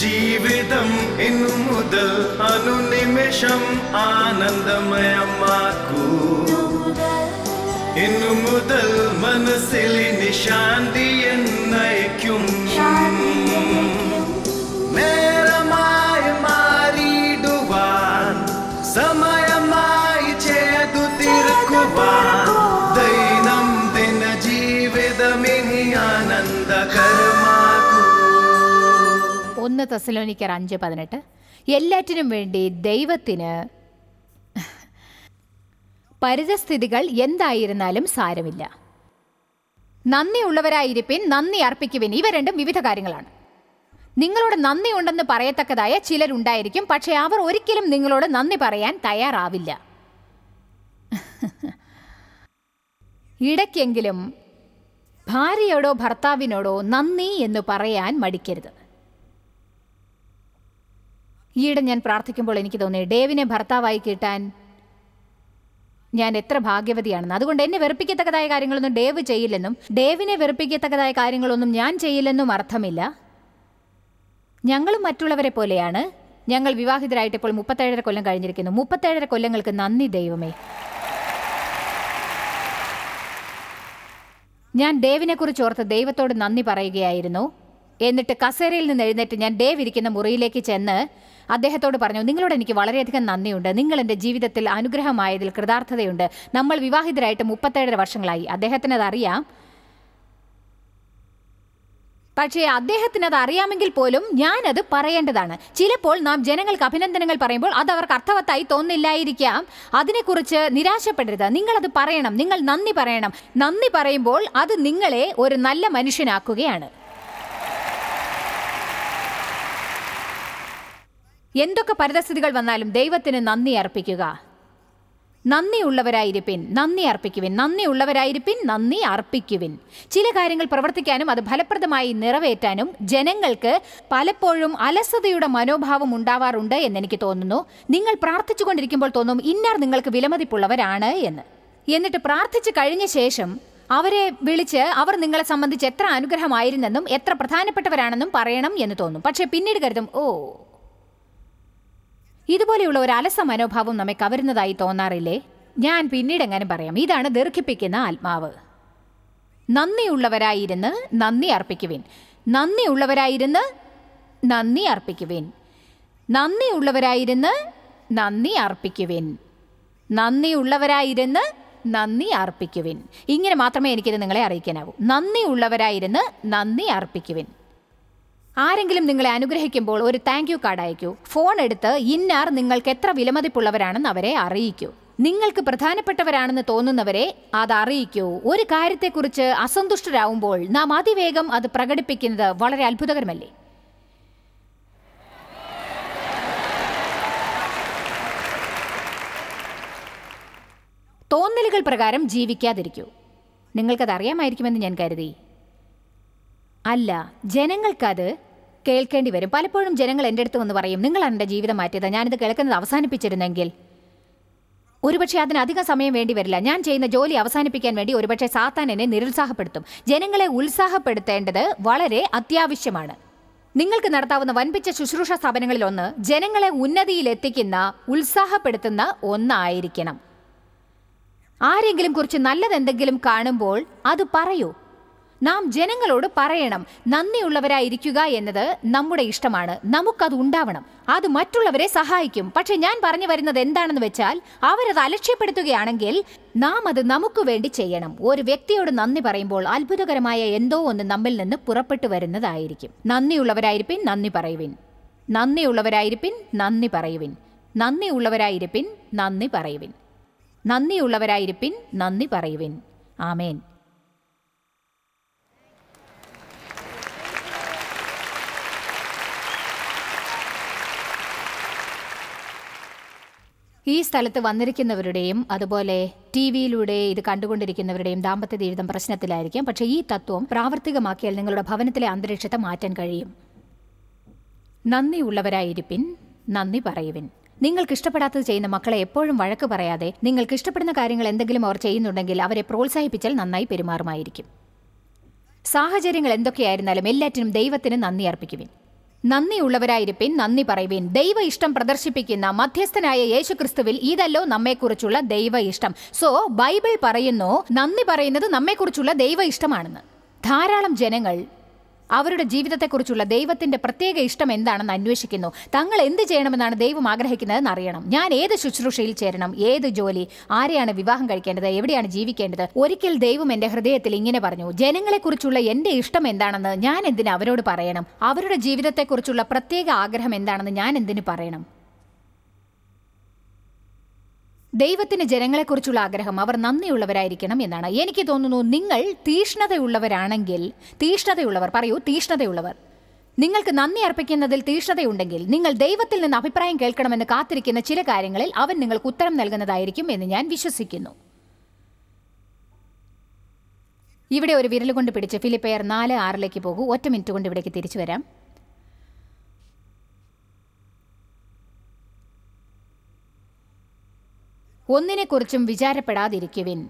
ജീവിതം ഇന്നു മുതൽ അനുനിമിഷം ആനന്ദമയമാക്കൂ ഇന്നു മുതൽ മനസ്സിലെ നിശാന്തി എന്ന് തെസലോനിക്കർ അഞ്ച് പതിനെട്ട് എല്ലാറ്റിനും വേണ്ടി ദൈവത്തിന് പരിതസ്ഥിതികൾ എന്തായിരുന്നാലും സാരമില്ല നന്ദിയുള്ളവരായിരിപ്പിൻ നന്ദി അർപ്പിക്കുവിൻ ഇവ രണ്ടും വിവിധ കാര്യങ്ങളാണ് നിങ്ങളോട് ഉണ്ടെന്ന് പറയത്തക്കതായ ചിലരുണ്ടായിരിക്കും പക്ഷേ അവർ ഒരിക്കലും നിങ്ങളോട് നന്ദി പറയാൻ തയ്യാറാവില്ല ഇടയ്ക്കെങ്കിലും ഭാര്യയോടോ ഭർത്താവിനോടോ നന്ദി എന്ന് പറയാൻ മടിക്കരുത് ഈയിടെ ഞാൻ പ്രാർത്ഥിക്കുമ്പോൾ എനിക്ക് തോന്നി ഡേവിനെ ഭർത്താവായി കിട്ടാൻ ഞാൻ എത്ര ഭാഗ്യവതിയാണെന്ന് അതുകൊണ്ട് എന്നെ വെറുപ്പിക്കത്തക്കതായ കാര്യങ്ങളൊന്നും ഡേവ് ചെയ്യില്ലെന്നും ഡേവിനെ വെറുപ്പിക്കത്തക്കതായ കാര്യങ്ങളൊന്നും ഞാൻ ചെയ്യില്ലെന്നും അർത്ഥമില്ല ഞങ്ങളും മറ്റുള്ളവരെ പോലെയാണ് ഞങ്ങൾ വിവാഹിതരായിട്ട് ഇപ്പോൾ മുപ്പത്തേഴര കൊല്ലം കഴിഞ്ഞിരിക്കുന്നു മുപ്പത്തേഴര കൊല്ലങ്ങൾക്ക് നന്ദി ദൈവമേ ഞാൻ ഡേവിനെക്കുറിച്ച് ഓർത്ത് ദൈവത്തോട് നന്ദി പറയുകയായിരുന്നു എന്നിട്ട് കസേരയിൽ നിന്ന് എഴുന്നേറ്റ് ഞാൻ ഡേവ് ഇരിക്കുന്ന മുറിയിലേക്ക് ചെന്ന് അദ്ദേഹത്തോട് പറഞ്ഞു നിങ്ങളോട് എനിക്ക് വളരെയധികം നന്ദിയുണ്ട് നിങ്ങൾ എൻ്റെ ജീവിതത്തിൽ അനുഗ്രഹമായതിൽ കൃതാർത്ഥതയുണ്ട് നമ്മൾ വിവാഹിതരായിട്ട് മുപ്പത്തേഴര വർഷങ്ങളായി അദ്ദേഹത്തിന് അതറിയാം പക്ഷേ അദ്ദേഹത്തിന് അത് അറിയാമെങ്കിൽ പോലും ഞാനത് പറയേണ്ടതാണ് ചിലപ്പോൾ നാം ജനങ്ങൾക്ക് അഭിനന്ദനങ്ങൾ പറയുമ്പോൾ അത് അവർക്ക് അർത്ഥവത്തായി തോന്നില്ലായിരിക്കാം അതിനെക്കുറിച്ച് നിരാശപ്പെടരുത് നിങ്ങളത് പറയണം നിങ്ങൾ നന്ദി പറയണം നന്ദി പറയുമ്പോൾ അത് നിങ്ങളെ ഒരു നല്ല മനുഷ്യനാക്കുകയാണ് എന്തൊക്കെ പരിതസ്ഥിതികൾ വന്നാലും ദൈവത്തിന് നന്ദി അർപ്പിക്കുക നന്ദിയുള്ളവരായിരിപ്പിൻ നന്ദി അർപ്പിക്കുവിൻ നന്ദിയുള്ളവരായിരിപ്പിൻ നന്ദി അർപ്പിക്കുവിൻ ചില കാര്യങ്ങൾ പ്രവർത്തിക്കാനും അത് ഫലപ്രദമായി നിറവേറ്റാനും ജനങ്ങൾക്ക് പലപ്പോഴും അലസതയുടെ മനോഭാവം ഉണ്ടാവാറുണ്ട് എന്നെനിക്ക് തോന്നുന്നു നിങ്ങൾ പ്രാർത്ഥിച്ചുകൊണ്ടിരിക്കുമ്പോൾ തോന്നും ഇന്നാർ നിങ്ങൾക്ക് വിലമതിപ്പുള്ളവരാണ് എന്ന് എന്നിട്ട് പ്രാർത്ഥിച്ചു കഴിഞ്ഞ ശേഷം അവരെ വിളിച്ച് അവർ നിങ്ങളെ സംബന്ധിച്ച് എത്ര അനുഗ്രഹമായിരുന്നെന്നും എത്ര പ്രധാനപ്പെട്ടവരാണെന്നും പറയണം എന്ന് തോന്നും പക്ഷേ പിന്നീട് കരുതും ഓ ഇതുപോലെയുള്ള ഒരു അലസ മനോഭാവം നമ്മെ കവരുന്നതായി തോന്നാറില്ലേ ഞാൻ പിന്നീട് എങ്ങനെ പറയാം ഇതാണ് ദീർഘിപ്പിക്കുന്ന ആത്മാവ് നന്ദിയുള്ളവരായിരുന്ന് നന്ദി അർപ്പിക്കുവിൻ നന്ദിയുള്ളവരായിരുന്ന് നന്ദി അർപ്പിക്കുവിൻ നന്ദിയുള്ളവരായിരുന്ന് നന്ദി അർപ്പിക്കുവിൻ നന്ദിയുള്ളവരായിരുന്ന് നന്ദി അർപ്പിക്കുവിൻ ഇങ്ങനെ മാത്രമേ എനിക്കിത് നിങ്ങളെ അറിയിക്കാനാവൂ നന്ദിയുള്ളവരായിരുന്ന് നന്ദി അർപ്പിക്കുവിൻ ആരെങ്കിലും നിങ്ങളെ അനുഗ്രഹിക്കുമ്പോൾ ഒരു താങ്ക് യു കാർഡ് അയക്കൂ ഫോൺ എടുത്ത് ഇന്നാർ നിങ്ങൾക്ക് എത്ര വിലമതിപ്പുള്ളവരാണെന്ന് അവരെ അറിയിക്കൂ നിങ്ങൾക്ക് പ്രധാനപ്പെട്ടവരാണെന്ന് തോന്നുന്നവരെ അത് അറിയിക്കൂ ഒരു കാര്യത്തെക്കുറിച്ച് അസന്തുഷ്ടരാകുമ്പോൾ നാം അതിവേഗം അത് പ്രകടിപ്പിക്കുന്നത് വളരെ അത്ഭുതകരമല്ലേ തോന്നലുകൾ പ്രകാരം ജീവിക്കാതിരിക്കൂ നിങ്ങൾക്കത് അറിയാമായിരിക്കുമെന്ന് ഞാൻ കരുതി അല്ല ജനങ്ങൾക്കത് കേൾക്കേണ്ടി വരും പലപ്പോഴും ജനങ്ങൾ എൻ്റെ അടുത്ത് വന്ന് പറയും നിങ്ങളാണ് എൻ്റെ ജീവിതം മാറ്റിയത് ഞാനിത് കേൾക്കുന്നത് അവസാനിപ്പിച്ചിരുന്നെങ്കിൽ ഒരുപക്ഷെ അതിനധികം സമയം വേണ്ടി വരില്ല ഞാൻ ചെയ്യുന്ന ജോലി അവസാനിപ്പിക്കാൻ വേണ്ടി ഒരുപക്ഷെ സാത്താൻ എന്നെ നിരുത്സാഹപ്പെടുത്തും ജനങ്ങളെ ഉത്സാഹപ്പെടുത്തേണ്ടത് വളരെ അത്യാവശ്യമാണ് നിങ്ങൾക്ക് നടത്താവുന്ന വൻപിച്ച ശുശ്രൂഷ സ്ഥാപനങ്ങളിലൊന്ന് ഒന്ന് ജനങ്ങളെ ഉന്നതിയിലെത്തിക്കുന്ന ഉത്സാഹപ്പെടുത്തുന്ന ഒന്നായിരിക്കണം ആരെങ്കിലും കുറിച്ച് നല്ലതെന്തെങ്കിലും കാണുമ്പോൾ അത് പറയൂ നാം ജനങ്ങളോട് പറയണം നന്ദിയുള്ളവരായിരിക്കുക എന്നത് നമ്മുടെ ഇഷ്ടമാണ് നമുക്കത് ഉണ്ടാവണം അത് മറ്റുള്ളവരെ സഹായിക്കും പക്ഷെ ഞാൻ പറഞ്ഞു വരുന്നത് എന്താണെന്ന് വെച്ചാൽ അവരത് അലക്ഷ്യപ്പെടുത്തുകയാണെങ്കിൽ നാം അത് നമുക്ക് വേണ്ടി ചെയ്യണം ഒരു വ്യക്തിയോട് നന്ദി പറയുമ്പോൾ അത്ഭുതകരമായ എന്തോ ഒന്ന് നമ്മിൽ നിന്ന് പുറപ്പെട്ടു വരുന്നതായിരിക്കും നന്ദിയുള്ളവരായിരിപ്പിൻ നന്ദി പറയുവിൻ നന്ദിയുള്ളവരായിരിപ്പിൻ നന്ദി പറയുവിൻ നന്ദിയുള്ളവരായിരിപ്പിൻ നന്ദി പറയുവിൻ നന്ദിയുള്ളവരായിരിപ്പിൻ നന്ദി പറയുവിൻ ആമേൻ ഈ സ്ഥലത്ത് വന്നിരിക്കുന്നവരുടെയും അതുപോലെ ടി വിയിലൂടെ ഇത് കണ്ടുകൊണ്ടിരിക്കുന്നവരുടെയും ദാമ്പത്യ ജീവിതം പ്രശ്നത്തിലായിരിക്കും പക്ഷേ ഈ തത്വം പ്രാവർത്തികമാക്കിയാൽ നിങ്ങളുടെ ഭവനത്തിലെ അന്തരീക്ഷത്തെ മാറ്റാൻ കഴിയും ഉള്ളവരായിരിപ്പിൻ നന്ദി പറയുവിൻ നിങ്ങൾക്ക് ഇഷ്ടപ്പെടാത്തത് ചെയ്യുന്ന മക്കളെ എപ്പോഴും വഴക്ക് പറയാതെ നിങ്ങൾക്ക് ഇഷ്ടപ്പെടുന്ന കാര്യങ്ങൾ എന്തെങ്കിലും അവർ ചെയ്യുന്നുണ്ടെങ്കിൽ അവരെ പ്രോത്സാഹിപ്പിച്ചാൽ നന്നായി പെരുമാറുമായിരിക്കും സാഹചര്യങ്ങൾ എന്തൊക്കെയായിരുന്നാലും എല്ലാറ്റിനും ദൈവത്തിന് നന്ദി അർപ്പിക്കുവിൻ നന്ദിയുള്ളവരായിരിപ്പിൻ നന്ദി പറയുവിൻ ദൈവ ഇഷ്ടം പ്രദർശിപ്പിക്കുന്ന മധ്യസ്ഥനായ യേശുക്രിസ്തുവിൽ ഇതല്ലോ നമ്മെക്കുറിച്ചുള്ള ദൈവ ഇഷ്ടം സോ ബൈബിൾ പറയുന്നു നന്ദി പറയുന്നത് നമ്മെക്കുറിച്ചുള്ള ദൈവ ഇഷ്ടമാണെന്ന് ധാരാളം ജനങ്ങൾ അവരുടെ ജീവിതത്തെക്കുറിച്ചുള്ള ദൈവത്തിന്റെ പ്രത്യേക ഇഷ്ടം എന്താണെന്ന് അന്വേഷിക്കുന്നു തങ്ങൾ എന്ത് ചെയ്യണമെന്നാണ് ദൈവം ആഗ്രഹിക്കുന്നതെന്ന് അറിയണം ഞാൻ ഏത് ശുശ്രൂഷയിൽ ചേരണം ഏത് ജോലി ആരെയാണ് വിവാഹം കഴിക്കേണ്ടത് എവിടെയാണ് ജീവിക്കേണ്ടത് ഒരിക്കൽ ദൈവം എന്റെ ഹൃദയത്തിൽ ഇങ്ങനെ പറഞ്ഞു ജനങ്ങളെക്കുറിച്ചുള്ള എന്റെ ഇഷ്ടം എന്താണെന്ന് ഞാൻ എന്തിന് അവരോട് പറയണം അവരുടെ ജീവിതത്തെക്കുറിച്ചുള്ള പ്രത്യേക ആഗ്രഹം എന്താണെന്ന് ഞാൻ എന്തിന് പറയണം ദൈവത്തിന് ജനങ്ങളെക്കുറിച്ചുള്ള ആഗ്രഹം അവർ നന്ദിയുള്ളവരായിരിക്കണം എന്നാണ് എനിക്ക് തോന്നുന്നു നിങ്ങൾ തീഷ്ണതയുള്ളവരാണെങ്കിൽ തീഷ്ണതയുള്ളവർ പറയൂ തീഷ്ണതയുള്ളവർ നിങ്ങൾക്ക് നന്ദി അർപ്പിക്കുന്നതിൽ തീഷ്ണതയുണ്ടെങ്കിൽ നിങ്ങൾ ദൈവത്തിൽ നിന്ന് അഭിപ്രായം കേൾക്കണമെന്ന് കാത്തിരിക്കുന്ന ചില കാര്യങ്ങളിൽ അവൻ നിങ്ങൾക്ക് ഉത്തരം നൽകുന്നതായിരിക്കും എന്ന് ഞാൻ വിശ്വസിക്കുന്നു ഇവിടെ ഒരു വിരൽ കൊണ്ട് പിടിച്ച് ഫിലിപ്പയർ നാല് ആറിലേക്ക് പോകൂ ഒറ്റ മിനിറ്റ് കൊണ്ട് ഇവിടേക്ക് തിരിച്ചു വരാം ഒന്നിനെക്കുറിച്ചും വിചാരപ്പെടാതിരിക്കുവിൻ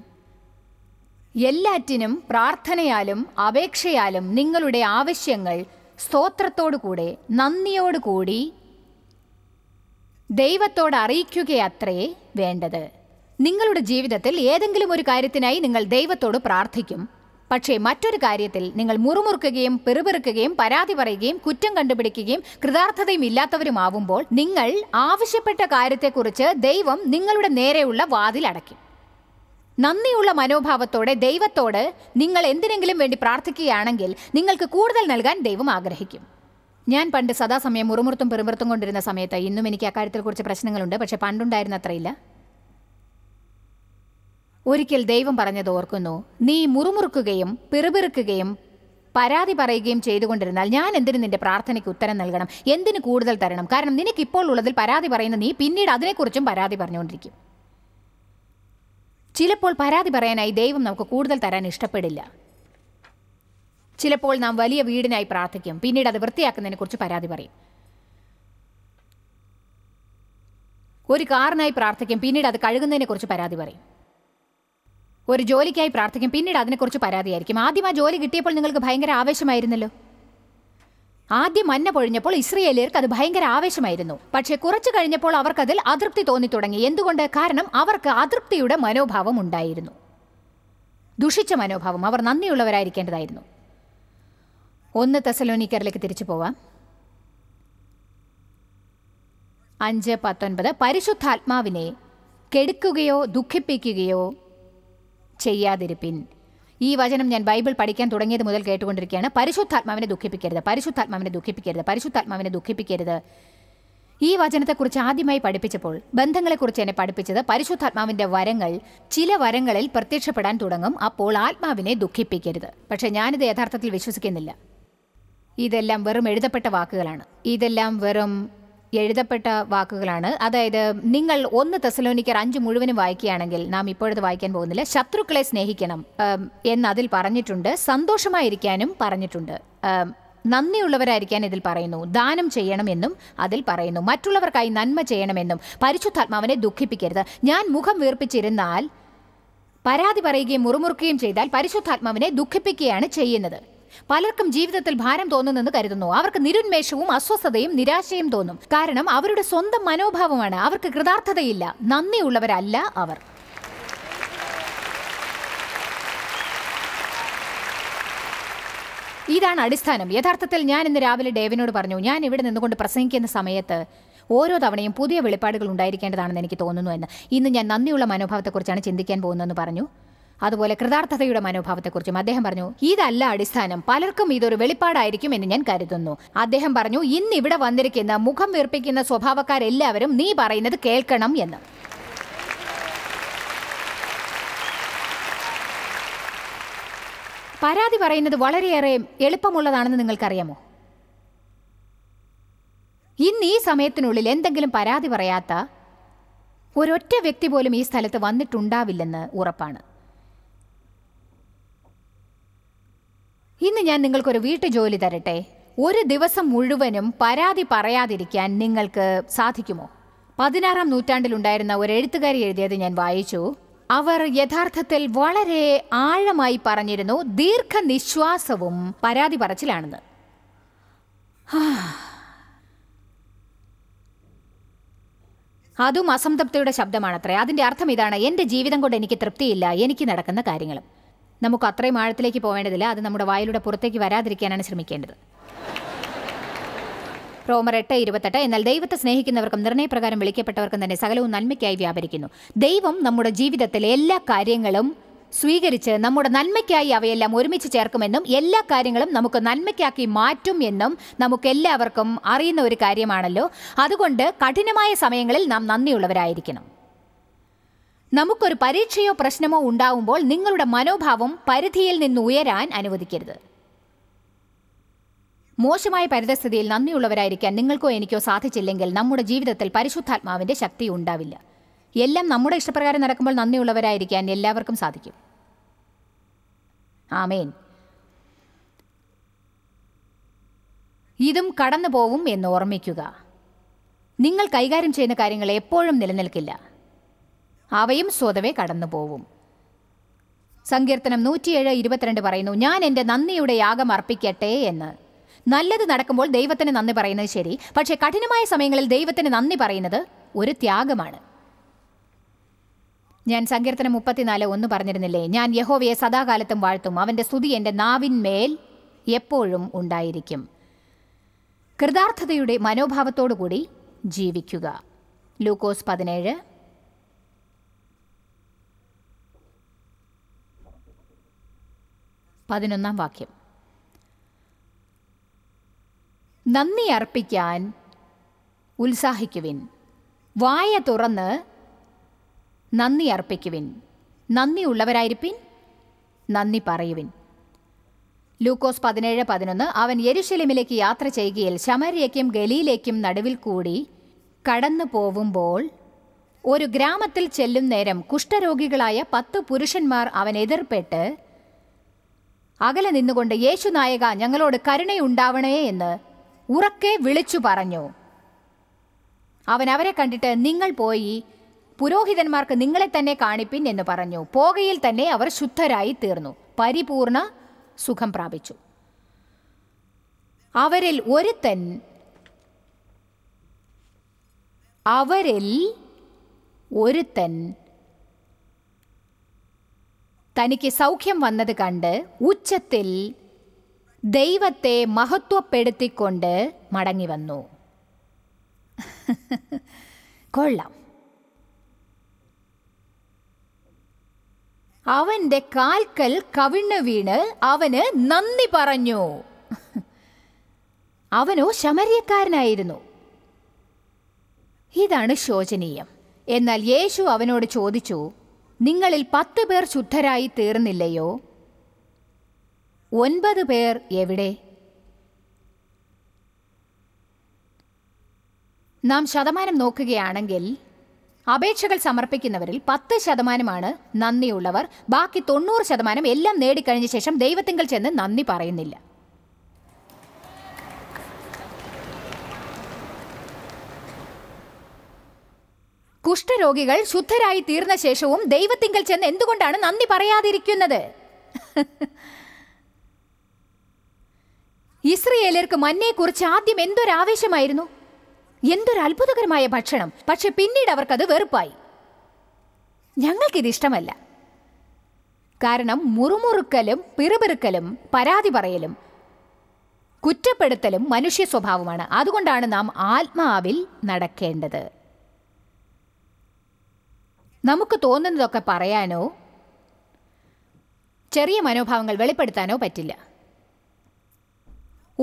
എല്ലാറ്റിനും പ്രാർത്ഥനയാലും അപേക്ഷയാലും നിങ്ങളുടെ ആവശ്യങ്ങൾ സ്തോത്രത്തോടുകൂടെ നന്ദിയോടുകൂടി ദൈവത്തോട് അറിയിക്കുകയത്രേ വേണ്ടത് നിങ്ങളുടെ ജീവിതത്തിൽ ഏതെങ്കിലും ഒരു കാര്യത്തിനായി നിങ്ങൾ ദൈവത്തോട് പ്രാർത്ഥിക്കും പക്ഷേ മറ്റൊരു കാര്യത്തിൽ നിങ്ങൾ മുറുമുറുക്കുകയും പെറുപെറുക്കുകയും പരാതി പറയുകയും കുറ്റം കണ്ടുപിടിക്കുകയും കൃതാർത്ഥതയും ഇല്ലാത്തവരുമാവുമ്പോൾ നിങ്ങൾ ആവശ്യപ്പെട്ട കാര്യത്തെക്കുറിച്ച് ദൈവം നിങ്ങളുടെ നേരെയുള്ള വാതിൽ അടയ്ക്കും നന്ദിയുള്ള മനോഭാവത്തോടെ ദൈവത്തോട് നിങ്ങൾ എന്തിനെങ്കിലും വേണ്ടി പ്രാർത്ഥിക്കുകയാണെങ്കിൽ നിങ്ങൾക്ക് കൂടുതൽ നൽകാൻ ദൈവം ആഗ്രഹിക്കും ഞാൻ പണ്ട് സദാസമയം മുറുമുറുത്തും പെറുമുറുത്തും കൊണ്ടിരുന്ന സമയത്ത് ഇന്നും എനിക്ക് അക്കാര്യത്തെക്കുറിച്ച് പ്രശ്നങ്ങളുണ്ട് പക്ഷേ പണ്ടുണ്ടായിരുന്നത്രയില്ല ഒരിക്കൽ ദൈവം പറഞ്ഞത് ഓർക്കുന്നു നീ മുറുമുറുക്കുകയും പിറുപിറുക്കുകയും പരാതി പറയുകയും ചെയ്തുകൊണ്ടിരുന്നാൽ ഞാൻ എന്തിനു നിന്റെ പ്രാർത്ഥനയ്ക്ക് ഉത്തരം നൽകണം എന്തിനു കൂടുതൽ തരണം കാരണം നിനക്കിപ്പോൾ ഉള്ളതിൽ പരാതി പറയുന്ന നീ പിന്നീട് അതിനെക്കുറിച്ചും പരാതി പറഞ്ഞുകൊണ്ടിരിക്കും ചിലപ്പോൾ പരാതി പറയാനായി ദൈവം നമുക്ക് കൂടുതൽ തരാൻ ഇഷ്ടപ്പെടില്ല ചിലപ്പോൾ നാം വലിയ വീടിനായി പ്രാർത്ഥിക്കും പിന്നീട് അത് വൃത്തിയാക്കുന്നതിനെക്കുറിച്ച് പരാതി പറയും ഒരു കാറിനായി പ്രാർത്ഥിക്കും പിന്നീട് അത് കഴുകുന്നതിനെക്കുറിച്ച് പരാതി പറയും ഒരു ജോലിക്കായി പ്രാർത്ഥിക്കും പിന്നീട് അതിനെക്കുറിച്ച് പരാതിയായിരിക്കും ആദ്യം ആ ജോലി കിട്ടിയപ്പോൾ നിങ്ങൾക്ക് ഭയങ്കര ആവേശമായിരുന്നല്ലോ ആദ്യം മഞ്ഞ പൊഴിഞ്ഞപ്പോൾ ഇസ്രയേലിയർക്ക് അത് ഭയങ്കര ആവേശമായിരുന്നു പക്ഷേ കുറച്ചു കഴിഞ്ഞപ്പോൾ അവർക്കതിൽ അതൃപ്തി തോന്നി തുടങ്ങി എന്തുകൊണ്ട് കാരണം അവർക്ക് അതൃപ്തിയുടെ മനോഭാവം ഉണ്ടായിരുന്നു ദുഷിച്ച മനോഭാവം അവർ നന്ദിയുള്ളവരായിരിക്കേണ്ടതായിരുന്നു ഒന്ന് തെസലോനിക്കറിലേക്ക് തിരിച്ചു പോവാം അഞ്ച് പത്തൊൻപത് പരിശുദ്ധാത്മാവിനെ കെടുക്കുകയോ ദുഃഖിപ്പിക്കുകയോ ചെയ്യാതിരിപ്പിൻ ഈ വചനം ഞാൻ ബൈബിൾ പഠിക്കാൻ തുടങ്ങിയത് മുതൽ കേട്ടുകൊണ്ടിരിക്കുകയാണ് പരിശുദ്ധാത്മാവിനെ ദുഃഖിപ്പിക്കരുത് പരിശുദ്ധാത്മാവിനെ ദുഃഖിപ്പിക്കരുത് പരിശുദ്ധാത്മാവിനെ ദുഃഖിപ്പിക്കരുത് ഈ വചനത്തെക്കുറിച്ച് ആദ്യമായി പഠിപ്പിച്ചപ്പോൾ ബന്ധങ്ങളെക്കുറിച്ച് എന്നെ പഠിപ്പിച്ചത് പരിശുദ്ധാത്മാവിൻ്റെ വരങ്ങൾ ചില വരങ്ങളിൽ പ്രത്യക്ഷപ്പെടാൻ തുടങ്ങും അപ്പോൾ ആത്മാവിനെ ദുഃഖിപ്പിക്കരുത് പക്ഷേ ഞാനിത് യഥാർത്ഥത്തിൽ വിശ്വസിക്കുന്നില്ല ഇതെല്ലാം വെറും എഴുതപ്പെട്ട വാക്കുകളാണ് ഇതെല്ലാം വെറും എഴുതപ്പെട്ട വാക്കുകളാണ് അതായത് നിങ്ങൾ ഒന്ന് തെസലോനിക്കർ അഞ്ച് മുഴുവനും വായിക്കുകയാണെങ്കിൽ നാം ഇപ്പോഴത് വായിക്കാൻ പോകുന്നില്ല ശത്രുക്കളെ സ്നേഹിക്കണം എന്ന് അതിൽ പറഞ്ഞിട്ടുണ്ട് സന്തോഷമായിരിക്കാനും പറഞ്ഞിട്ടുണ്ട് നന്ദിയുള്ളവരായിരിക്കാൻ ഇതിൽ പറയുന്നു ദാനം ചെയ്യണമെന്നും അതിൽ പറയുന്നു മറ്റുള്ളവർക്കായി നന്മ ചെയ്യണമെന്നും പരിശുദ്ധാത്മാവിനെ ദുഃഖിപ്പിക്കരുത് ഞാൻ മുഖം വീർപ്പിച്ചിരുന്നാൽ പരാതി പറയുകയും മുറുമുറുക്കുകയും ചെയ്താൽ പരിശുദ്ധാത്മാവിനെ ദുഃഖിപ്പിക്കുകയാണ് ചെയ്യുന്നത് പലർക്കും ജീവിതത്തിൽ ഭാരം തോന്നുന്നെന്ന് കരുതുന്നു അവർക്ക് നിരുന്മേഷവും അസ്വസ്ഥതയും നിരാശയും തോന്നും കാരണം അവരുടെ സ്വന്തം മനോഭാവമാണ് അവർക്ക് കൃതാർത്ഥതയില്ല നന്ദിയുള്ളവരല്ല അവർ ഇതാണ് അടിസ്ഥാനം യഥാർത്ഥത്തിൽ ഞാൻ ഇന്ന് രാവിലെ ഡേവിനോട് പറഞ്ഞു ഞാൻ ഇവിടെ നിന്നുകൊണ്ട് പ്രസംഗിക്കുന്ന സമയത്ത് ഓരോ തവണയും പുതിയ വെളിപ്പാടുകൾ ഉണ്ടായിരിക്കേണ്ടതാണെന്ന് എനിക്ക് തോന്നുന്നു എന്ന് ഇന്ന് ഞാൻ നന്ദിയുള്ള മനോഭാവത്തെക്കുറിച്ചാണ് ചിന്തിക്കാൻ പോകുന്നതെന്ന് പറഞ്ഞു അതുപോലെ കൃതാർത്ഥതയുടെ മനോഭാവത്തെക്കുറിച്ചും അദ്ദേഹം പറഞ്ഞു ഇതല്ല അടിസ്ഥാനം പലർക്കും ഇതൊരു വെളിപ്പാടായിരിക്കും എന്ന് ഞാൻ കരുതുന്നു അദ്ദേഹം പറഞ്ഞു ഇന്ന് ഇവിടെ വന്നിരിക്കുന്ന മുഖം വീർപ്പിക്കുന്ന സ്വഭാവക്കാരെല്ലാവരും നീ പറയുന്നത് കേൾക്കണം എന്ന് പരാതി പറയുന്നത് വളരെയേറെ എളുപ്പമുള്ളതാണെന്ന് നിങ്ങൾക്കറിയാമോ ഇന്ന് ഈ സമയത്തിനുള്ളിൽ എന്തെങ്കിലും പരാതി പറയാത്ത ഒരൊറ്റ വ്യക്തി പോലും ഈ സ്ഥലത്ത് വന്നിട്ടുണ്ടാവില്ലെന്ന് ഉറപ്പാണ് ഇന്ന് ഞാൻ നിങ്ങൾക്കൊരു വീട്ടു ജോലി തരട്ടെ ഒരു ദിവസം മുഴുവനും പരാതി പറയാതിരിക്കാൻ നിങ്ങൾക്ക് സാധിക്കുമോ പതിനാറാം നൂറ്റാണ്ടിലുണ്ടായിരുന്ന ഒരു എഴുത്തുകാരി എഴുതിയത് ഞാൻ വായിച്ചു അവർ യഥാർത്ഥത്തിൽ വളരെ ആഴമായി പറഞ്ഞിരുന്നു ദീർഘനിശ്വാസവും പരാതി പറച്ചിലാണെന്ന് അതും അസംതൃപ്തിയുടെ ശബ്ദമാണത്രേ അതിൻ്റെ അർത്ഥം ഇതാണ് എൻ്റെ ജീവിതം കൊണ്ട് എനിക്ക് തൃപ്തിയില്ല എനിക്ക് നടക്കുന്ന കാര്യങ്ങളും നമുക്ക് അത്രയും ആഴത്തിലേക്ക് പോവേണ്ടതില്ല അത് നമ്മുടെ വായിലൂടെ പുറത്തേക്ക് വരാതിരിക്കാനാണ് ശ്രമിക്കേണ്ടത് റോമർ എട്ട് ഇരുപത്തെട്ട് എന്നാൽ ദൈവത്തെ സ്നേഹിക്കുന്നവർക്കും നിർണയപ്രകാരം വിളിക്കപ്പെട്ടവർക്കും തന്നെ സകലവും നന്മയ്ക്കായി വ്യാപരിക്കുന്നു ദൈവം നമ്മുടെ ജീവിതത്തിലെ എല്ലാ കാര്യങ്ങളും സ്വീകരിച്ച് നമ്മുടെ നന്മയ്ക്കായി അവയെല്ലാം ഒരുമിച്ച് ചേർക്കുമെന്നും എല്ലാ കാര്യങ്ങളും നമുക്ക് നന്മയ്ക്കാക്കി മാറ്റും എന്നും നമുക്കെല്ലാവർക്കും അറിയുന്ന ഒരു കാര്യമാണല്ലോ അതുകൊണ്ട് കഠിനമായ സമയങ്ങളിൽ നാം നന്ദിയുള്ളവരായിരിക്കണം നമുക്കൊരു പരീക്ഷയോ പ്രശ്നമോ ഉണ്ടാവുമ്പോൾ നിങ്ങളുടെ മനോഭാവം പരിധിയിൽ നിന്ന് ഉയരാൻ അനുവദിക്കരുത് മോശമായ പരിതസ്ഥിതിയിൽ നന്ദിയുള്ളവരായിരിക്കാൻ നിങ്ങൾക്കോ എനിക്കോ സാധിച്ചില്ലെങ്കിൽ നമ്മുടെ ജീവിതത്തിൽ പരിശുദ്ധാത്മാവിന്റെ ശക്തി ഉണ്ടാവില്ല എല്ലാം നമ്മുടെ ഇഷ്ടപ്രകാരം നടക്കുമ്പോൾ നന്ദിയുള്ളവരായിരിക്കാൻ എല്ലാവർക്കും സാധിക്കും ആമേൻ ഇതും കടന്നു പോവും എന്ന് ഓർമ്മിക്കുക നിങ്ങൾ കൈകാര്യം ചെയ്യുന്ന കാര്യങ്ങൾ എപ്പോഴും നിലനിൽക്കില്ല അവയും സ്വതവേ കടന്നു പോവും സങ്കീർത്തനം നൂറ്റിയേഴ് ഇരുപത്തിരണ്ട് പറയുന്നു ഞാൻ എൻ്റെ നന്ദിയുടെ യാഗം അർപ്പിക്കട്ടെ എന്ന് നല്ലത് നടക്കുമ്പോൾ ദൈവത്തിന് നന്ദി പറയുന്നത് ശരി പക്ഷേ കഠിനമായ സമയങ്ങളിൽ ദൈവത്തിന് നന്ദി പറയുന്നത് ഒരു ത്യാഗമാണ് ഞാൻ സങ്കീർത്തനം മുപ്പത്തിനാല് ഒന്ന് പറഞ്ഞിരുന്നില്ലേ ഞാൻ യഹോവയെ സദാകാലത്തും വാഴ്ത്തും അവൻ്റെ സ്തുതി എൻ്റെ നാവിന്മേൽ എപ്പോഴും ഉണ്ടായിരിക്കും കൃതാർത്ഥതയുടെ മനോഭാവത്തോടുകൂടി ജീവിക്കുക ലൂക്കോസ് പതിനേഴ് പതിനൊന്നാം വാക്യം നന്ദി അർപ്പിക്കാൻ ഉത്സാഹിക്കുവിൻ വായ തുറന്ന് നന്ദി അർപ്പിക്കുവിൻ ഉള്ളവരായിരിപ്പിൻ നന്ദി പറയുവിൻ ലൂക്കോസ് പതിനേഴ് പതിനൊന്ന് അവൻ യെരുശലമിലേക്ക് യാത്ര ചെയ്യുകയിൽ ശമരിയയ്ക്കും ഗലിയിലേക്കും നടുവിൽ കൂടി കടന്നു പോവുമ്പോൾ ഒരു ഗ്രാമത്തിൽ ചെല്ലും നേരം കുഷ്ഠരോഗികളായ പത്ത് പുരുഷന്മാർ എതിർപ്പെട്ട് അകലെ നിന്നുകൊണ്ട് യേശു നായക ഞങ്ങളോട് കരുണയുണ്ടാവണേ എന്ന് ഉറക്കെ വിളിച്ചു പറഞ്ഞു അവൻ അവരെ കണ്ടിട്ട് നിങ്ങൾ പോയി പുരോഹിതന്മാർക്ക് നിങ്ങളെ തന്നെ കാണിപ്പിൻ എന്ന് പറഞ്ഞു പോകയിൽ തന്നെ അവർ ശുദ്ധരായി തീർന്നു പരിപൂർണ സുഖം പ്രാപിച്ചു അവരിൽ ഒരുത്തൻ അവരിൽ ഒരുത്തൻ തനിക്ക് സൗഖ്യം വന്നത് കണ്ട് ഉച്ചത്തിൽ ദൈവത്തെ മഹത്വപ്പെടുത്തിക്കൊണ്ട് മടങ്ങി വന്നു കൊള്ളാം അവന്റെ കാൽക്കൽ കവിണ്ണു വീണ് അവന് നന്ദി പറഞ്ഞു അവനോ ശമര്യക്കാരനായിരുന്നു ഇതാണ് ശോചനീയം എന്നാൽ യേശു അവനോട് ചോദിച്ചു നിങ്ങളിൽ പത്ത് പേർ ശുദ്ധരായി തീർന്നില്ലയോ ഒൻപത് പേർ എവിടെ നാം ശതമാനം നോക്കുകയാണെങ്കിൽ അപേക്ഷകൾ സമർപ്പിക്കുന്നവരിൽ പത്ത് ശതമാനമാണ് നന്ദിയുള്ളവർ ബാക്കി തൊണ്ണൂറ് ശതമാനം എല്ലാം നേടിക്കഴിഞ്ഞ ശേഷം ദൈവത്തിങ്കൽ ചെന്ന് നന്ദി പറയുന്നില്ല കുഷ്ഠരോഗികൾ ശുദ്ധരായി തീർന്ന ശേഷവും ദൈവത്തിങ്കൽ ചെന്ന് എന്തുകൊണ്ടാണ് നന്ദി പറയാതിരിക്കുന്നത് ഇസ്രയേലർക്ക് മന്നയെക്കുറിച്ച് ആദ്യം എന്തൊരാവേശമായിരുന്നു എന്തൊരു അത്ഭുതകരമായ ഭക്ഷണം പക്ഷെ പിന്നീട് അവർക്കത് വെറുപ്പായി ഞങ്ങൾക്കിത് ഇഷ്ടമല്ല കാരണം മുറുമുറുക്കലും പിറുപിറുക്കലും പരാതി പറയലും കുറ്റപ്പെടുത്തലും മനുഷ്യ സ്വഭാവമാണ് അതുകൊണ്ടാണ് നാം ആത്മാവിൽ നടക്കേണ്ടത് നമുക്ക് തോന്നുന്നതൊക്കെ പറയാനോ ചെറിയ മനോഭാവങ്ങൾ വെളിപ്പെടുത്താനോ പറ്റില്ല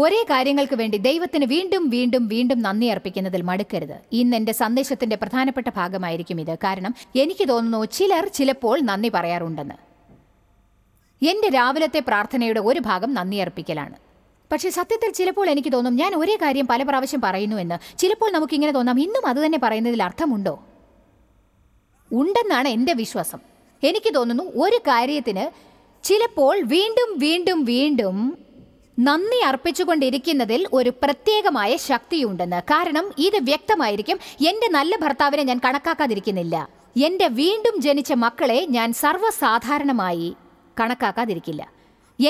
ഒരേ കാര്യങ്ങൾക്ക് വേണ്ടി ദൈവത്തിന് വീണ്ടും വീണ്ടും വീണ്ടും നന്ദി അർപ്പിക്കുന്നതിൽ മടുക്കരുത് ഇന്ന് എൻ്റെ സന്ദേശത്തിൻ്റെ പ്രധാനപ്പെട്ട ഭാഗമായിരിക്കും ഇത് കാരണം എനിക്ക് തോന്നുന്നു ചിലർ ചിലപ്പോൾ നന്ദി പറയാറുണ്ടെന്ന് എൻ്റെ രാവിലത്തെ പ്രാർത്ഥനയുടെ ഒരു ഭാഗം നന്ദി അർപ്പിക്കലാണ് പക്ഷേ സത്യത്തിൽ ചിലപ്പോൾ എനിക്ക് തോന്നും ഞാൻ ഒരേ കാര്യം പല പ്രാവശ്യം പറയുന്നു എന്ന് ചിലപ്പോൾ നമുക്കിങ്ങനെ തോന്നാം ഇന്നും അത് തന്നെ പറയുന്നതിൽ അർത്ഥമുണ്ടോ ഉണ്ടെന്നാണ് എൻ്റെ വിശ്വാസം എനിക്ക് തോന്നുന്നു ഒരു കാര്യത്തിന് ചിലപ്പോൾ വീണ്ടും വീണ്ടും വീണ്ടും നന്ദി അർപ്പിച്ചുകൊണ്ടിരിക്കുന്നതിൽ ഒരു പ്രത്യേകമായ ശക്തിയുണ്ടെന്ന് കാരണം ഇത് വ്യക്തമായിരിക്കും എൻ്റെ നല്ല ഭർത്താവിനെ ഞാൻ കണക്കാക്കാതിരിക്കുന്നില്ല എൻ്റെ വീണ്ടും ജനിച്ച മക്കളെ ഞാൻ സർവ്വസാധാരണമായി കണക്കാക്കാതിരിക്കില്ല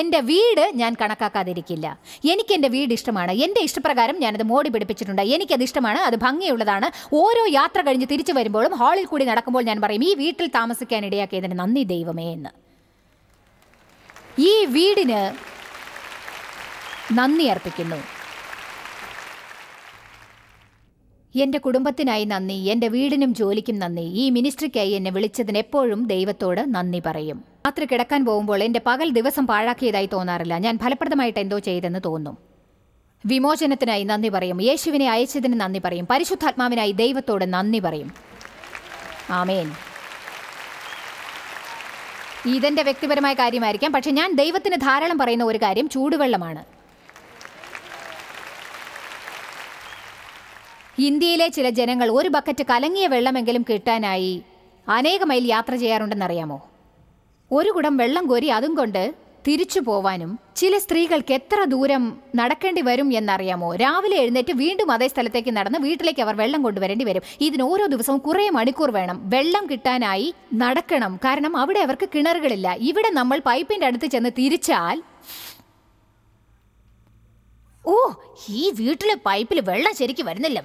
എൻ്റെ വീട് ഞാൻ കണക്കാക്കാതിരിക്കില്ല എനിക്ക് എൻ്റെ വീട് ഇഷ്ടമാണ് എൻ്റെ ഇഷ്ടപ്രകാരം ഞാനത് മോടി പിടിപ്പിച്ചിട്ടുണ്ട് എനിക്കത് ഇഷ്ടമാണ് അത് ഭംഗിയുള്ളതാണ് ഓരോ യാത്ര കഴിഞ്ഞ് തിരിച്ചു വരുമ്പോഴും ഹാളിൽ കൂടി നടക്കുമ്പോൾ ഞാൻ പറയും ഈ വീട്ടിൽ താമസിക്കാൻ ഇടയാക്കിയതിന് നന്ദി ദൈവമേ എന്ന് ഈ വീടിന് നന്ദി അർപ്പിക്കുന്നു എൻ്റെ കുടുംബത്തിനായി നന്ദി എൻ്റെ വീടിനും ജോലിക്കും നന്ദി ഈ മിനിസ്ട്രിക്കായി എന്നെ വിളിച്ചതിന് എപ്പോഴും ദൈവത്തോട് നന്ദി പറയും രാത്രി കിടക്കാൻ പോകുമ്പോൾ എൻ്റെ പകൽ ദിവസം പാഴാക്കിയതായി തോന്നാറില്ല ഞാൻ ഫലപ്രദമായിട്ട് എന്തോ ചെയ്തെന്ന് തോന്നും വിമോചനത്തിനായി നന്ദി പറയും യേശുവിനെ അയച്ചതിന് നന്ദി പറയും പരിശുദ്ധാത്മാവിനായി ദൈവത്തോട് നന്ദി പറയും ആമേൻ ഇതെന്റെ വ്യക്തിപരമായ കാര്യമായിരിക്കാം പക്ഷെ ഞാൻ ദൈവത്തിന് ധാരാളം പറയുന്ന ഒരു കാര്യം ചൂടുവെള്ളമാണ് ഇന്ത്യയിലെ ചില ജനങ്ങൾ ഒരു ബക്കറ്റ് കലങ്ങിയ വെള്ളമെങ്കിലും കിട്ടാനായി അനേക മൈൽ യാത്ര ചെയ്യാറുണ്ടെന്നറിയാമോ ഒരു കുടം വെള്ളം കോരി അതും കൊണ്ട് തിരിച്ചു പോവാനും ചില സ്ത്രീകൾക്ക് എത്ര ദൂരം നടക്കേണ്ടി വരും എന്നറിയാമോ രാവിലെ എഴുന്നേറ്റ് വീണ്ടും അതേ സ്ഥലത്തേക്ക് നടന്ന് വീട്ടിലേക്ക് അവർ വെള്ളം കൊണ്ടുവരേണ്ടി വരും ഇതിന് ഓരോ ദിവസവും കുറേ മണിക്കൂർ വേണം വെള്ളം കിട്ടാനായി നടക്കണം കാരണം അവിടെ അവർക്ക് കിണറുകളില്ല ഇവിടെ നമ്മൾ പൈപ്പിന്റെ അടുത്ത് ചെന്ന് തിരിച്ചാൽ ഓ ഈ വീട്ടിലെ പൈപ്പിൽ വെള്ളം ശരിക്കും വരുന്നില്ല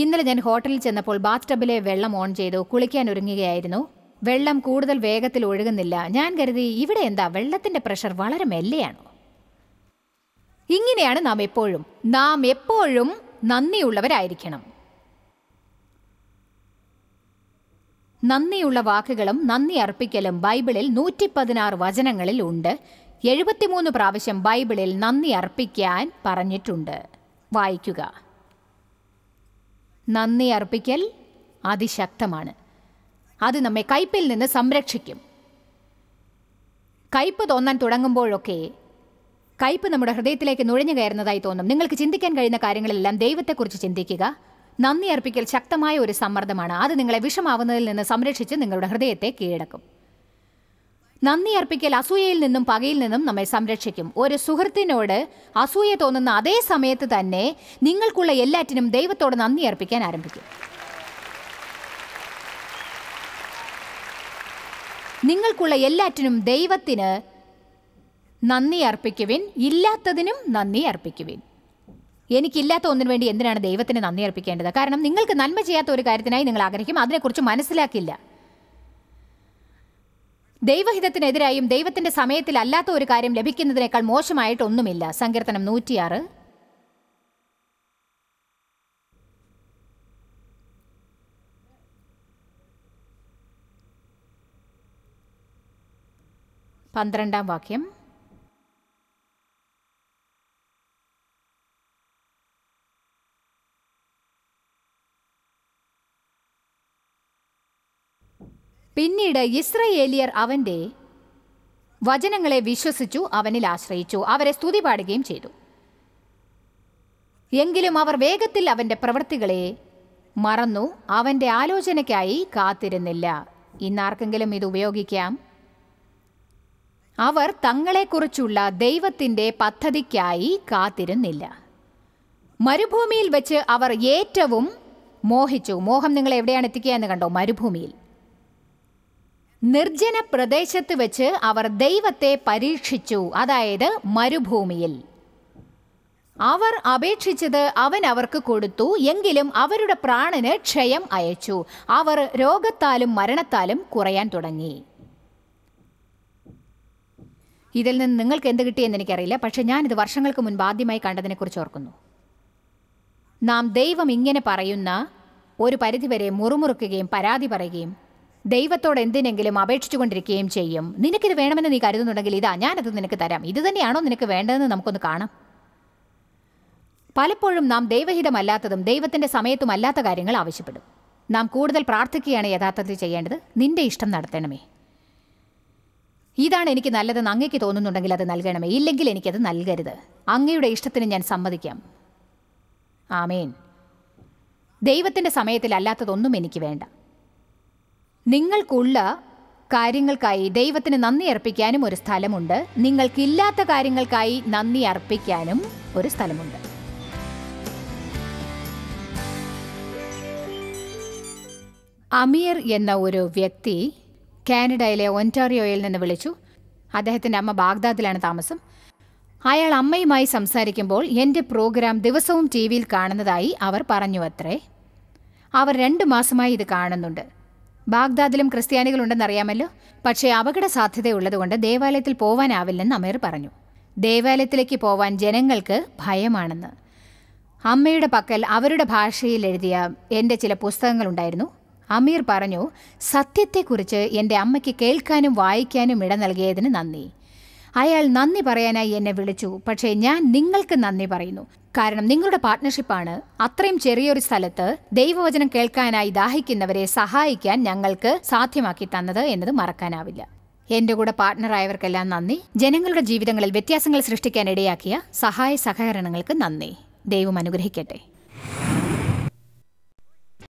ഇന്നലെ ഞാൻ ഹോട്ടലിൽ ചെന്നപ്പോൾ ബാത്ത് ടബിലെ വെള്ളം ഓൺ ചെയ്തു കുളിക്കാൻ ഒരുങ്ങുകയായിരുന്നു വെള്ളം കൂടുതൽ വേഗത്തിൽ ഒഴുകുന്നില്ല ഞാൻ കരുതി ഇവിടെ എന്താ വെള്ളത്തിന്റെ പ്രഷർ വളരെ മെല്ലെയാണോ ഇങ്ങനെയാണ് നാം എപ്പോഴും നാം എപ്പോഴും നന്ദിയുള്ളവരായിരിക്കണം നന്ദിയുള്ള വാക്കുകളും നന്ദി അർപ്പിക്കലും ബൈബിളിൽ നൂറ്റി പതിനാറ് വചനങ്ങളിൽ ഉണ്ട് എഴുപത്തിമൂന്ന് പ്രാവശ്യം ബൈബിളിൽ നന്ദി അർപ്പിക്കാൻ പറഞ്ഞിട്ടുണ്ട് വായിക്കുക നന്ദി അർപ്പിക്കൽ അതിശക്തമാണ് അത് നമ്മെ കയ്പിൽ നിന്ന് സംരക്ഷിക്കും കയ്പ് തോന്നാൻ തുടങ്ങുമ്പോഴൊക്കെ കയ്പ് നമ്മുടെ ഹൃദയത്തിലേക്ക് നുഴഞ്ഞു കയറുന്നതായി തോന്നും നിങ്ങൾക്ക് ചിന്തിക്കാൻ കഴിയുന്ന കാര്യങ്ങളെല്ലാം ദൈവത്തെക്കുറിച്ച് ചിന്തിക്കുക നന്ദി അർപ്പിക്കൽ ശക്തമായ ഒരു സമ്മർദ്ദമാണ് അത് നിങ്ങളെ വിഷമാവുന്നതിൽ നിന്ന് സംരക്ഷിച്ച് നിങ്ങളുടെ ഹൃദയത്തെ കീഴടക്കും നന്ദി അർപ്പിക്കൽ അസൂയയിൽ നിന്നും പകയിൽ നിന്നും നമ്മെ സംരക്ഷിക്കും ഒരു സുഹൃത്തിനോട് അസൂയ തോന്നുന്ന അതേ സമയത്ത് തന്നെ നിങ്ങൾക്കുള്ള എല്ലാറ്റിനും ദൈവത്തോട് നന്ദി അർപ്പിക്കാൻ ആരംഭിക്കും നിങ്ങൾക്കുള്ള എല്ലാറ്റിനും ദൈവത്തിന് നന്ദി അർപ്പിക്കുവിൻ ഇല്ലാത്തതിനും നന്ദി അർപ്പിക്കുവിൻ എനിക്കില്ലാത്ത ഒന്നിനു വേണ്ടി എന്തിനാണ് ദൈവത്തിന് നന്ദി അർപ്പിക്കേണ്ടത് കാരണം നിങ്ങൾക്ക് നന്മ ചെയ്യാത്ത ഒരു കാര്യത്തിനായി നിങ്ങൾ ആഗ്രഹിക്കും അതിനെക്കുറിച്ച് മനസ്സിലാക്കില്ല ദൈവഹിതത്തിനെതിരായും ദൈവത്തിന്റെ സമയത്തിൽ അല്ലാത്ത ഒരു കാര്യം ലഭിക്കുന്നതിനേക്കാൾ മോശമായിട്ട് ഒന്നുമില്ല സങ്കീർത്തനം നൂറ്റിയാറ് പന്ത്രണ്ടാം വാക്യം പിന്നീട് ഇസ്രയേലിയർ അവൻ്റെ വചനങ്ങളെ വിശ്വസിച്ചു അവനിൽ ആശ്രയിച്ചു അവരെ സ്തുതി പാടുകയും ചെയ്തു എങ്കിലും അവർ വേഗത്തിൽ അവൻ്റെ പ്രവൃത്തികളെ മറന്നു അവൻ്റെ ആലോചനയ്ക്കായി കാത്തിരുന്നില്ല ഇന്നാർക്കെങ്കിലും ഇത് ഉപയോഗിക്കാം അവർ തങ്ങളെക്കുറിച്ചുള്ള ദൈവത്തിൻ്റെ പദ്ധതിക്കായി കാത്തിരുന്നില്ല മരുഭൂമിയിൽ വെച്ച് അവർ ഏറ്റവും മോഹിച്ചു മോഹം നിങ്ങളെ എവിടെയാണ് എത്തിക്കുക എന്ന് കണ്ടോ മരുഭൂമിയിൽ നിർജ്ജന പ്രദേശത്ത് വെച്ച് അവർ ദൈവത്തെ പരീക്ഷിച്ചു അതായത് മരുഭൂമിയിൽ അവർ അപേക്ഷിച്ചത് അവൻ അവർക്ക് കൊടുത്തു എങ്കിലും അവരുടെ പ്രാണന് ക്ഷയം അയച്ചു അവർ രോഗത്താലും മരണത്താലും കുറയാൻ തുടങ്ങി ഇതിൽ നിന്ന് നിങ്ങൾക്ക് എന്ത് കിട്ടിയെന്ന് എനിക്കറിയില്ല ഞാൻ ഞാനിത് വർഷങ്ങൾക്ക് മുൻപ് ആദ്യമായി കണ്ടതിനെക്കുറിച്ച് ഓർക്കുന്നു നാം ദൈവം ഇങ്ങനെ പറയുന്ന ഒരു പരിധിവരെ മുറുമുറുക്കുകയും പരാതി പറയുകയും ദൈവത്തോട് എന്തിനെങ്കിലും അപേക്ഷിച്ചുകൊണ്ടിരിക്കുകയും ചെയ്യും നിനക്കിത് വേണമെന്ന് നീ കരുതുന്നുണ്ടെങ്കിൽ ഇതാ ഞാനത് നിനക്ക് തരാം ഇത് തന്നെയാണോ നിനക്ക് വേണ്ടതെന്ന് നമുക്കൊന്ന് കാണാം പലപ്പോഴും നാം ദൈവഹിതമല്ലാത്തതും ദൈവത്തിൻ്റെ സമയത്തുമല്ലാത്ത കാര്യങ്ങൾ ആവശ്യപ്പെടും നാം കൂടുതൽ പ്രാർത്ഥിക്കുകയാണ് യഥാർത്ഥത്തിൽ ചെയ്യേണ്ടത് നിന്റെ ഇഷ്ടം നടത്തണമേ ഇതാണ് എനിക്ക് നല്ലതെന്ന് അങ്ങേക്ക് തോന്നുന്നുണ്ടെങ്കിൽ അത് നൽകണമേ ഇല്ലെങ്കിൽ എനിക്കത് നൽകരുത് അങ്ങയുടെ ഇഷ്ടത്തിന് ഞാൻ സമ്മതിക്കാം ആമേൻ ദൈവത്തിൻ്റെ സമയത്തിലല്ലാത്തതൊന്നും എനിക്ക് വേണ്ട നിങ്ങൾക്കുള്ള കാര്യങ്ങൾക്കായി ദൈവത്തിന് നന്ദി അർപ്പിക്കാനും ഒരു സ്ഥലമുണ്ട് നിങ്ങൾക്കില്ലാത്ത കാര്യങ്ങൾക്കായി നന്ദി അർപ്പിക്കാനും ഒരു സ്ഥലമുണ്ട് അമീർ എന്ന ഒരു വ്യക്തി കാനഡയിലെ ഒൻറ്റാറിയോയിൽ നിന്ന് വിളിച്ചു അദ്ദേഹത്തിൻ്റെ അമ്മ ബാഗ്ദാദിലാണ് താമസം അയാൾ അമ്മയുമായി സംസാരിക്കുമ്പോൾ എൻ്റെ പ്രോഗ്രാം ദിവസവും ടി വിയിൽ കാണുന്നതായി അവർ പറഞ്ഞു അത്രേ അവർ രണ്ട് മാസമായി ഇത് കാണുന്നുണ്ട് ബാഗ്ദാദിലും ക്രിസ്ത്യാനികളുണ്ടെന്നറിയാമല്ലോ പക്ഷേ അപകട സാധ്യതയുള്ളതുകൊണ്ട് ദേവാലയത്തിൽ പോവാനാവില്ലെന്ന് അമീർ പറഞ്ഞു ദേവാലയത്തിലേക്ക് പോവാൻ ജനങ്ങൾക്ക് ഭയമാണെന്ന് അമ്മയുടെ പക്കൽ അവരുടെ ഭാഷയിൽ എഴുതിയ എൻ്റെ ചില പുസ്തകങ്ങളുണ്ടായിരുന്നു അമീർ പറഞ്ഞു സത്യത്തെക്കുറിച്ച് എൻ്റെ അമ്മയ്ക്ക് കേൾക്കാനും വായിക്കാനും ഇട നൽകിയതിന് നന്ദി അയാൾ നന്ദി പറയാനായി എന്നെ വിളിച്ചു പക്ഷേ ഞാൻ നിങ്ങൾക്ക് നന്ദി പറയുന്നു കാരണം നിങ്ങളുടെ പാർട്ട്ണർഷിപ്പാണ് അത്രയും ചെറിയൊരു സ്ഥലത്ത് ദൈവവചനം കേൾക്കാനായി ദാഹിക്കുന്നവരെ സഹായിക്കാൻ ഞങ്ങൾക്ക് സാധ്യമാക്കി തന്നത് എന്നത് മറക്കാനാവില്ല എന്റെ കൂടെ പാർട്ട്ണറായവർക്കെല്ലാം നന്ദി ജനങ്ങളുടെ ജീവിതങ്ങളിൽ വ്യത്യാസങ്ങൾ സൃഷ്ടിക്കാൻ ഇടയാക്കിയ സഹായ സഹകരണങ്ങൾക്ക് നന്ദി ദൈവം അനുഗ്രഹിക്കട്ടെ